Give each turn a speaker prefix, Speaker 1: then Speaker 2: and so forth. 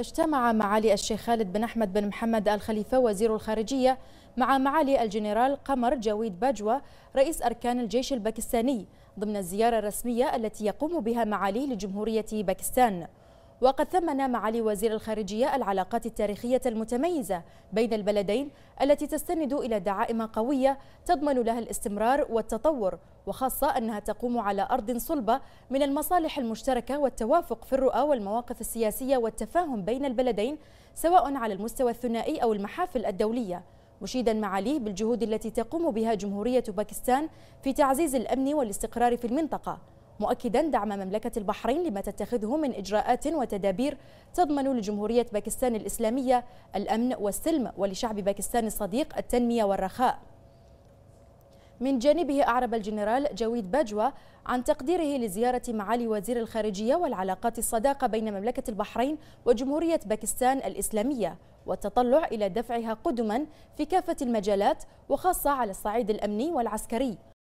Speaker 1: اجتمع معالي الشيخ خالد بن أحمد بن محمد الخليفة وزير الخارجية مع معالي الجنرال قمر جويد باجوا رئيس أركان الجيش الباكستاني ضمن الزيارة الرسمية التي يقوم بها معاليه لجمهورية باكستان وقد ثمن معالي وزير الخارجية العلاقات التاريخية المتميزة بين البلدين التي تستند إلى دعائم قوية تضمن لها الاستمرار والتطور وخاصة أنها تقوم على أرض صلبة من المصالح المشتركة والتوافق في الرؤى والمواقف السياسية والتفاهم بين البلدين سواء على المستوى الثنائي أو المحافل الدولية مشيدا معاليه بالجهود التي تقوم بها جمهورية باكستان في تعزيز الأمن والاستقرار في المنطقة مؤكدا دعم مملكة البحرين لما تتخذه من إجراءات وتدابير تضمن لجمهورية باكستان الإسلامية الأمن والسلم ولشعب باكستان الصديق التنمية والرخاء من جانبه أعرب الجنرال جويد باجوا عن تقديره لزيارة معالي وزير الخارجية والعلاقات الصداقة بين مملكة البحرين وجمهورية باكستان الإسلامية والتطلع إلى دفعها قدما في كافة المجالات وخاصة على الصعيد الأمني والعسكري